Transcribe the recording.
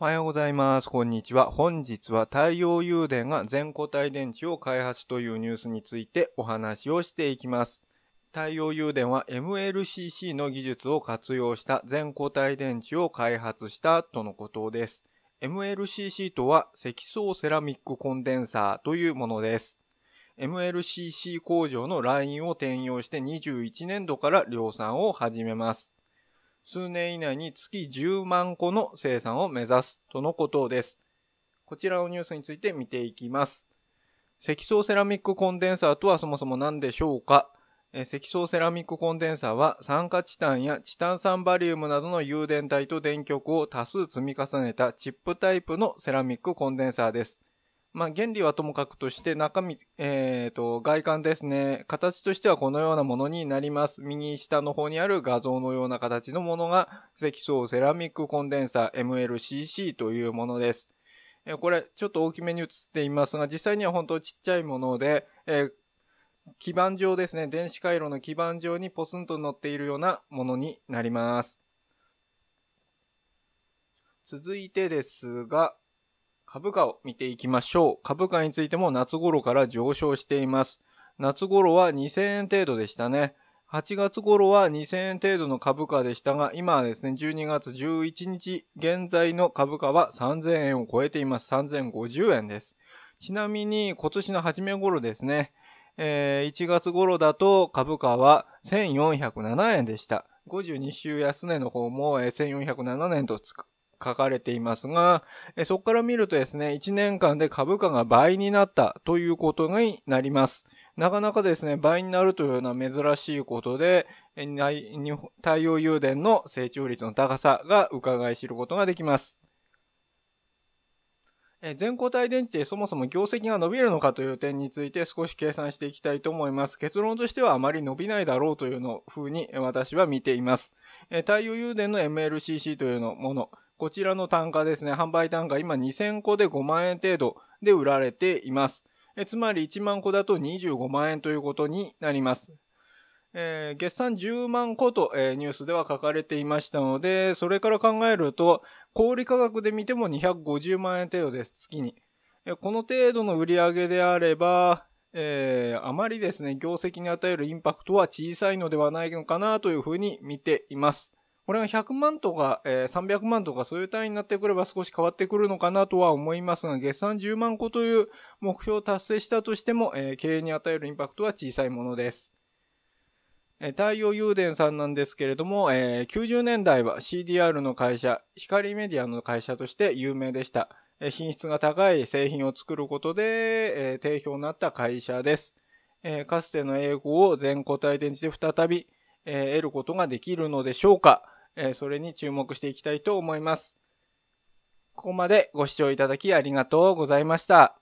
おはようございます。こんにちは。本日は太陽誘電が全固体電池を開発というニュースについてお話をしていきます。太陽誘電は MLCC の技術を活用した全固体電池を開発したとのことです。MLCC とは積層セラミックコンデンサーというものです。MLCC 工場のラインを転用して21年度から量産を始めます。数年以内に月10万個の生産を目指すとのことです。こちらのニュースについて見ていきます。積層セラミックコンデンサーとはそもそも何でしょうか積層セラミックコンデンサーは酸化チタンやチタン酸バリウムなどの誘電体と電極を多数積み重ねたチップタイプのセラミックコンデンサーです。まあ、原理はともかくとして中身、えっ、ー、と、外観ですね。形としてはこのようなものになります。右下の方にある画像のような形のものが、積層セラミックコンデンサー MLCC というものです。えー、これ、ちょっと大きめに映っていますが、実際には本当ちっちゃいもので、えー、基板上ですね。電子回路の基板上にポスンと乗っているようなものになります。続いてですが、株価を見ていきましょう。株価についても夏頃から上昇しています。夏頃は2000円程度でしたね。8月頃は2000円程度の株価でしたが、今はですね、12月11日、現在の株価は3000円を超えています。3050円です。ちなみに、今年の初め頃ですね、えー、1月頃だと株価は1407円でした。52週安値の方も1407円とつく書かれていますが、そこから見るとですね、1年間で株価が倍になったということになります。なかなかですね、倍になるというような珍しいことで、太陽誘電の成長率の高さが伺い知ることができます。全固体電池でそもそも業績が伸びるのかという点について少し計算していきたいと思います。結論としてはあまり伸びないだろうというの風に私は見ています。太陽誘電の MLCC というのもの、こちらの単価ですね、販売単価今2000個で5万円程度で売られています。えつまり1万個だと25万円ということになります。えー、月産10万個と、えー、ニュースでは書かれていましたので、それから考えると、小売価格で見ても250万円程度です、月に。えこの程度の売り上げであれば、えー、あまりですね、業績に与えるインパクトは小さいのではないのかなというふうに見ています。これが100万とか、えー、300万とかそういう単位になってくれば少し変わってくるのかなとは思いますが、月産10万個という目標を達成したとしても、えー、経営に与えるインパクトは小さいものです。えー、太陽誘電さんなんですけれども、えー、90年代は CDR の会社、光メディアの会社として有名でした。え品質が高い製品を作ることで、え定評になった会社です。えかつての英語を全個体電池で再び、え得ることができるのでしょうかえー、それに注目していきたいと思います。ここまでご視聴いただきありがとうございました。